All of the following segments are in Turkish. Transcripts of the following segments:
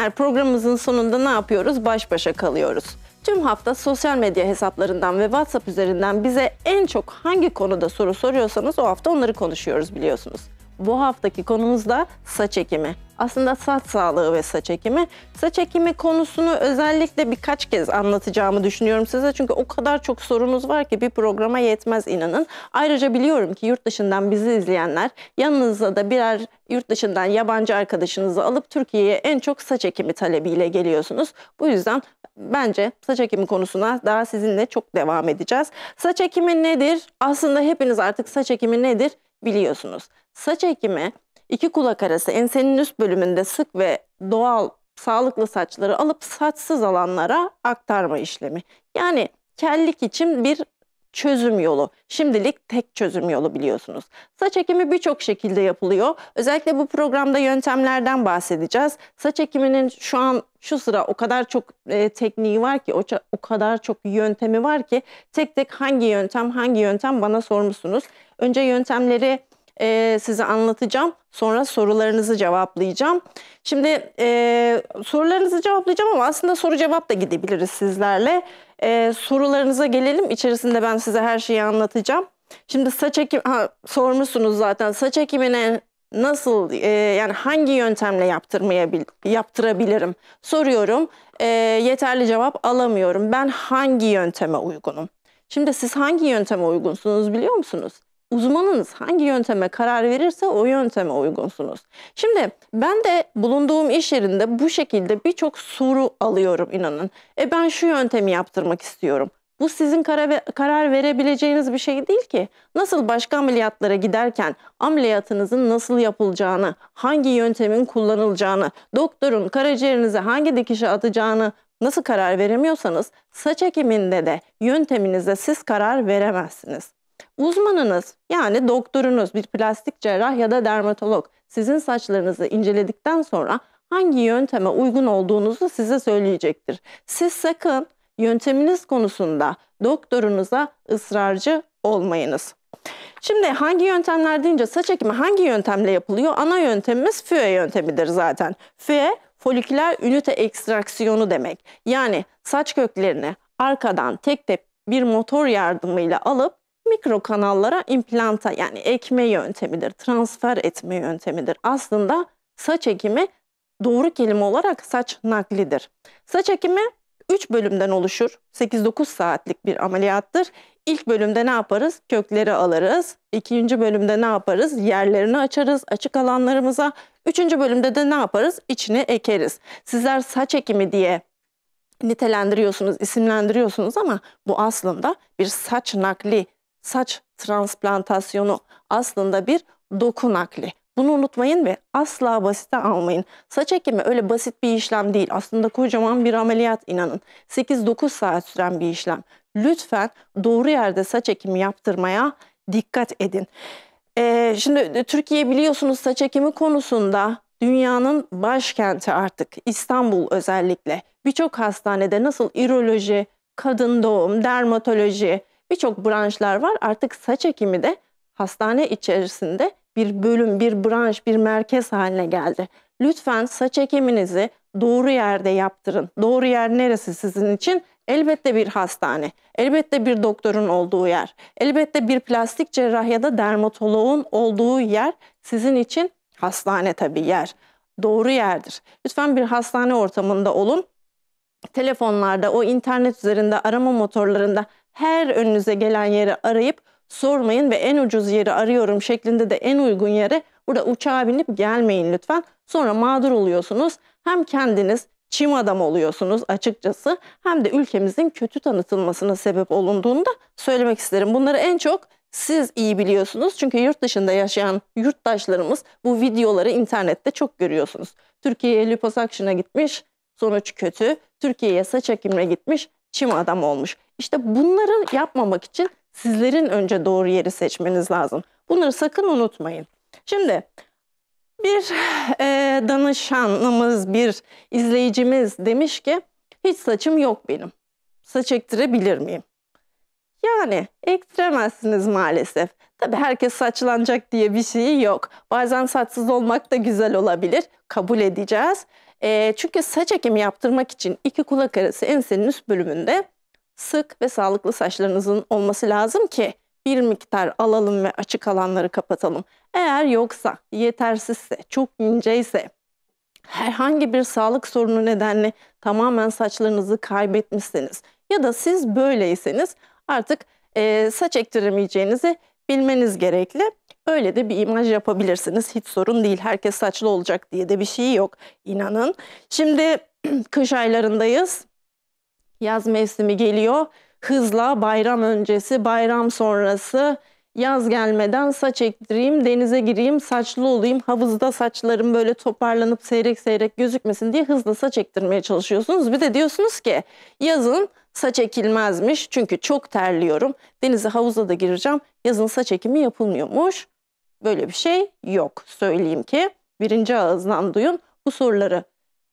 dinleyenler programımızın sonunda ne yapıyoruz? Baş başa kalıyoruz. Tüm hafta sosyal medya hesaplarından ve WhatsApp üzerinden bize en çok hangi konuda soru soruyorsanız o hafta onları konuşuyoruz biliyorsunuz bu haftaki konumuz da saç ekimi. Aslında saç sağlığı ve saç ekimi. Saç ekimi konusunu özellikle birkaç kez anlatacağımı düşünüyorum size. Çünkü o kadar çok sorunuz var ki bir programa yetmez inanın. Ayrıca biliyorum ki yurt dışından bizi izleyenler yanınıza da birer yurt dışından yabancı arkadaşınızı alıp Türkiye'ye en çok saç ekimi talebiyle geliyorsunuz. Bu yüzden bence saç ekimi konusuna daha sizinle çok devam edeceğiz. Saç ekimi nedir? Aslında hepiniz artık saç ekimi nedir biliyorsunuz. Saç ekimi iki kulak arası ensenin üst bölümünde sık ve doğal sağlıklı saçları alıp saçsız alanlara aktarma işlemi. Yani kellik için bir çözüm yolu. Şimdilik tek çözüm yolu biliyorsunuz. Saç ekimi birçok şekilde yapılıyor. Özellikle bu programda yöntemlerden bahsedeceğiz. Saç ekiminin şu an şu sıra o kadar çok e, tekniği var ki, o, o kadar çok yöntemi var ki tek tek hangi yöntem hangi yöntem bana sormuşsunuz. Önce yöntemleri e, size anlatacağım. Sonra sorularınızı cevaplayacağım. Şimdi e, sorularınızı cevaplayacağım ama aslında soru cevap da gidebiliriz sizlerle. E, sorularınıza gelelim. İçerisinde ben size her şeyi anlatacağım. Şimdi saç ekim ha, sormuşsunuz zaten saç ekimine nasıl e, yani hangi yöntemle yaptırmayabil yaptırabilirim soruyorum. E, yeterli cevap alamıyorum. Ben hangi yönteme uygunum? Şimdi siz hangi yönteme uygunsunuz biliyor musunuz? uzmanınız hangi yönteme karar verirse o yönteme uygunsunuz. Şimdi ben de bulunduğum iş yerinde bu şekilde birçok soru alıyorum inanın. E ben şu yöntemi yaptırmak istiyorum. Bu sizin karar, verebileceğiniz bir şey değil ki. Nasıl başka ameliyatlara giderken ameliyatınızın nasıl yapılacağını, hangi yöntemin kullanılacağını, doktorun karaciğerinize hangi dikişi atacağını nasıl karar veremiyorsanız saç ekiminde de yönteminizde siz karar veremezsiniz. Uzmanınız yani doktorunuz bir plastik cerrah ya da dermatolog sizin saçlarınızı inceledikten sonra hangi yönteme uygun olduğunuzu size söyleyecektir. Siz sakın yönteminiz konusunda doktorunuza ısrarcı olmayınız. Şimdi hangi yöntemler deyince saç ekimi hangi yöntemle yapılıyor? Ana yöntemimiz füe yöntemidir zaten. Füe foliküler ünite ekstraksiyonu demek. Yani saç köklerini arkadan tek tek bir motor yardımıyla alıp mikro kanallara implanta yani ekme yöntemidir, transfer etme yöntemidir. Aslında saç ekimi doğru kelime olarak saç naklidir. Saç ekimi 3 bölümden oluşur. 8-9 saatlik bir ameliyattır. İlk bölümde ne yaparız? Kökleri alırız. İkinci bölümde ne yaparız? Yerlerini açarız açık alanlarımıza. Üçüncü bölümde de ne yaparız? İçini ekeriz. Sizler saç ekimi diye nitelendiriyorsunuz, isimlendiriyorsunuz ama bu aslında bir saç nakli saç transplantasyonu aslında bir doku nakli. Bunu unutmayın ve asla basite almayın. Saç ekimi öyle basit bir işlem değil. Aslında kocaman bir ameliyat inanın. 8-9 saat süren bir işlem. Lütfen doğru yerde saç ekimi yaptırmaya dikkat edin. Ee, şimdi e, Türkiye biliyorsunuz saç ekimi konusunda dünyanın başkenti artık İstanbul özellikle. Birçok hastanede nasıl iroloji, kadın doğum, dermatoloji, birçok branşlar var. Artık saç ekimi de hastane içerisinde bir bölüm, bir branş, bir merkez haline geldi. Lütfen saç ekiminizi doğru yerde yaptırın. Doğru yer neresi sizin için? Elbette bir hastane, elbette bir doktorun olduğu yer, elbette bir plastik cerrah ya da dermatoloğun olduğu yer sizin için hastane tabii yer. Doğru yerdir. Lütfen bir hastane ortamında olun. Telefonlarda, o internet üzerinde, arama motorlarında her önünüze gelen yeri arayıp sormayın ve en ucuz yeri arıyorum şeklinde de en uygun yere burada uçağa binip gelmeyin lütfen. Sonra mağdur oluyorsunuz. Hem kendiniz çim adam oluyorsunuz açıkçası hem de ülkemizin kötü tanıtılmasına sebep olunduğunu da söylemek isterim. Bunları en çok siz iyi biliyorsunuz çünkü yurt dışında yaşayan yurttaşlarımız bu videoları internette çok görüyorsunuz. Türkiye'ye liposakşına gitmiş, sonuç kötü. Türkiye'ye saç ekimine gitmiş, çim adam olmuş. İşte bunları yapmamak için sizlerin önce doğru yeri seçmeniz lazım. Bunları sakın unutmayın. Şimdi bir e, danışanımız, bir izleyicimiz demiş ki hiç saçım yok benim. Saç ektirebilir miyim? Yani ektiremezsiniz maalesef. Tabi herkes saçlanacak diye bir şey yok. Bazen saçsız olmak da güzel olabilir. Kabul edeceğiz. E, çünkü saç ekimi yaptırmak için iki kulak arası ensenin üst bölümünde sık ve sağlıklı saçlarınızın olması lazım ki bir miktar alalım ve açık alanları kapatalım. Eğer yoksa, yetersizse, çok inceyse, herhangi bir sağlık sorunu nedenle tamamen saçlarınızı kaybetmişseniz ya da siz böyleyseniz artık e, saç ektiremeyeceğinizi bilmeniz gerekli. Öyle de bir imaj yapabilirsiniz. Hiç sorun değil. Herkes saçlı olacak diye de bir şey yok. İnanın. Şimdi kış aylarındayız yaz mevsimi geliyor. Hızla bayram öncesi, bayram sonrası yaz gelmeden saç ektireyim, denize gireyim, saçlı olayım, havuzda saçlarım böyle toparlanıp seyrek seyrek gözükmesin diye hızla saç ektirmeye çalışıyorsunuz. Bir de diyorsunuz ki yazın saç ekilmezmiş çünkü çok terliyorum. Denize havuza da gireceğim. Yazın saç ekimi yapılmıyormuş. Böyle bir şey yok söyleyeyim ki birinci ağızdan duyun. Bu soruları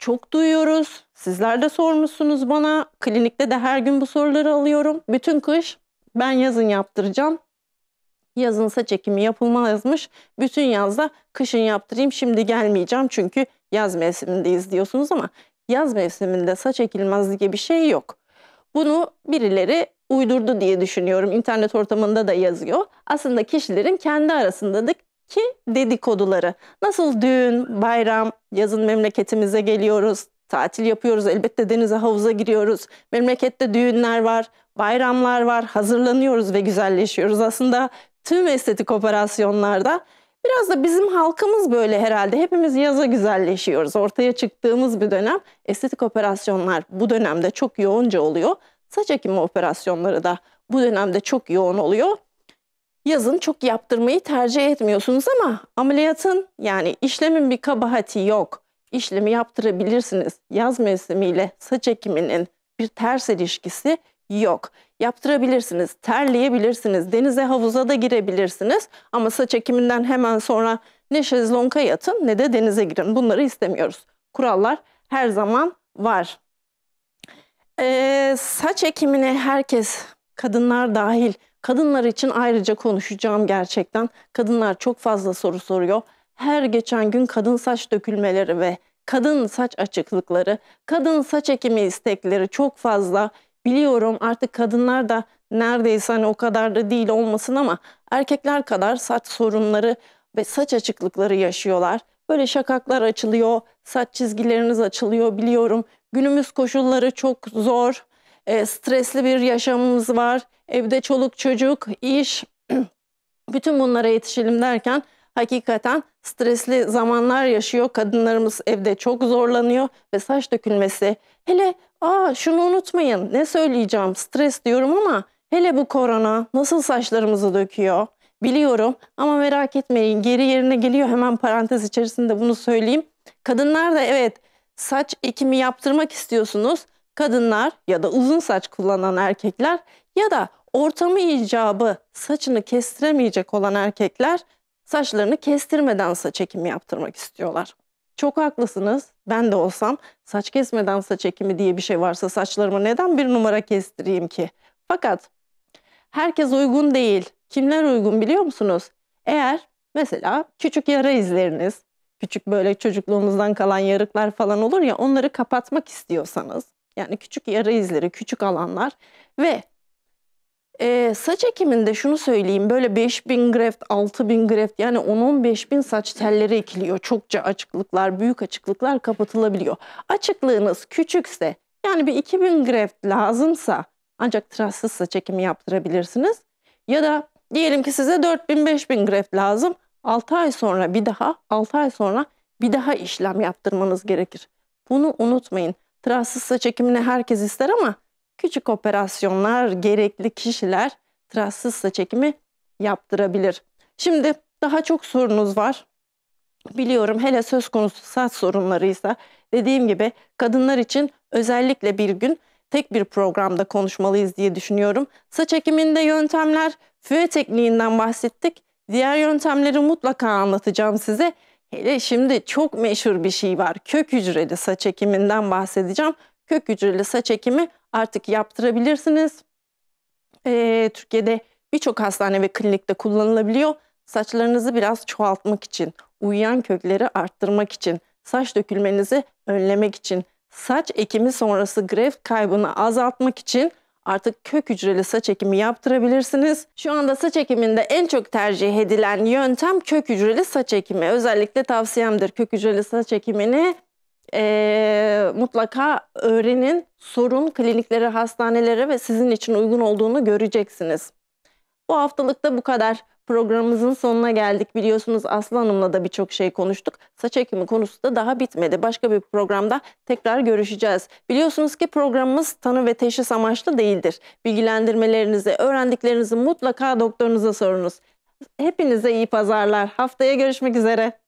çok duyuyoruz. Sizler de sormuşsunuz bana. Klinikte de her gün bu soruları alıyorum. Bütün kış ben yazın yaptıracağım. Yazın saç ekimi yapılmazmış. Bütün yazda kışın yaptırayım şimdi gelmeyeceğim çünkü yaz mevsimindeyiz diyorsunuz ama yaz mevsiminde saç ekilmez diye bir şey yok. Bunu birileri uydurdu diye düşünüyorum. İnternet ortamında da yazıyor. Aslında kişilerin kendi arasında ki dedikoduları. Nasıl düğün, bayram, yazın memleketimize geliyoruz, tatil yapıyoruz, elbette denize havuza giriyoruz. Memlekette düğünler var, bayramlar var, hazırlanıyoruz ve güzelleşiyoruz. Aslında tüm estetik operasyonlarda Biraz da bizim halkımız böyle herhalde. Hepimiz yaza güzelleşiyoruz. Ortaya çıktığımız bir dönem estetik operasyonlar bu dönemde çok yoğunca oluyor. Saç ekimi operasyonları da bu dönemde çok yoğun oluyor yazın çok yaptırmayı tercih etmiyorsunuz ama ameliyatın yani işlemin bir kabahati yok. İşlemi yaptırabilirsiniz. Yaz mevsimiyle saç ekiminin bir ters ilişkisi yok. Yaptırabilirsiniz, terleyebilirsiniz, denize havuza da girebilirsiniz ama saç ekiminden hemen sonra ne şezlonga yatın ne de denize girin. Bunları istemiyoruz. Kurallar her zaman var. Ee, saç ekimini herkes, kadınlar dahil Kadınlar için ayrıca konuşacağım gerçekten. Kadınlar çok fazla soru soruyor. Her geçen gün kadın saç dökülmeleri ve kadın saç açıklıkları, kadın saç ekimi istekleri çok fazla. Biliyorum artık kadınlar da neredeyse hani o kadar da değil olmasın ama erkekler kadar saç sorunları ve saç açıklıkları yaşıyorlar. Böyle şakaklar açılıyor, saç çizgileriniz açılıyor biliyorum. Günümüz koşulları çok zor, e, stresli bir yaşamımız var. Evde çoluk çocuk, iş, bütün bunlara yetişelim derken hakikaten stresli zamanlar yaşıyor. Kadınlarımız evde çok zorlanıyor ve saç dökülmesi. Hele aa şunu unutmayın ne söyleyeceğim stres diyorum ama hele bu korona nasıl saçlarımızı döküyor biliyorum ama merak etmeyin geri yerine geliyor hemen parantez içerisinde bunu söyleyeyim. Kadınlar da evet saç ekimi yaptırmak istiyorsunuz. Kadınlar ya da uzun saç kullanan erkekler ya da ortamı icabı saçını kestiremeyecek olan erkekler saçlarını kestirmeden saç ekimi yaptırmak istiyorlar. Çok haklısınız. Ben de olsam saç kesmeden saç ekimi diye bir şey varsa saçlarımı neden bir numara kestireyim ki? Fakat herkes uygun değil. Kimler uygun biliyor musunuz? Eğer mesela küçük yara izleriniz, küçük böyle çocukluğumuzdan kalan yarıklar falan olur ya onları kapatmak istiyorsanız yani küçük yara izleri, küçük alanlar ve ee, saç ekiminde şunu söyleyeyim böyle 5000 greft, 6000 greft yani 10-15 bin saç telleri ekiliyor. Çokça açıklıklar, büyük açıklıklar kapatılabiliyor. Açıklığınız küçükse yani bir 2000 greft lazımsa ancak tıraşsız saç ekimi yaptırabilirsiniz. Ya da diyelim ki size 4000-5000 greft lazım. 6 ay sonra bir daha, 6 ay sonra bir daha işlem yaptırmanız gerekir. Bunu unutmayın. Tıraşsız saç ekimini herkes ister ama küçük operasyonlar, gerekli kişiler saç çekimi yaptırabilir. Şimdi daha çok sorunuz var. Biliyorum hele söz konusu saç sorunlarıysa dediğim gibi kadınlar için özellikle bir gün tek bir programda konuşmalıyız diye düşünüyorum. Saç ekiminde yöntemler füve tekniğinden bahsettik. Diğer yöntemleri mutlaka anlatacağım size. Hele şimdi çok meşhur bir şey var. Kök hücreli saç ekiminden bahsedeceğim. Kök hücreli saç ekimi artık yaptırabilirsiniz e, Türkiye'de birçok hastane ve klinikte kullanılabiliyor. Saçlarınızı biraz çoğaltmak için, uyuyan kökleri arttırmak için, saç dökülmenizi önlemek için, saç ekimi sonrası greft kaybını azaltmak için artık kök hücreli saç ekimi yaptırabilirsiniz. Şu anda saç ekiminde en çok tercih edilen yöntem kök hücreli saç ekimi. Özellikle tavsiyemdir kök hücreli saç ekimini e, mutlaka öğrenin, sorun kliniklere, hastanelere ve sizin için uygun olduğunu göreceksiniz. Bu haftalık da bu kadar. Programımızın sonuna geldik. Biliyorsunuz Aslı Hanım'la da birçok şey konuştuk. Saç ekimi konusu da daha bitmedi. Başka bir programda tekrar görüşeceğiz. Biliyorsunuz ki programımız tanı ve teşhis amaçlı değildir. Bilgilendirmelerinizi, öğrendiklerinizi mutlaka doktorunuza sorunuz. Hepinize iyi pazarlar. Haftaya görüşmek üzere.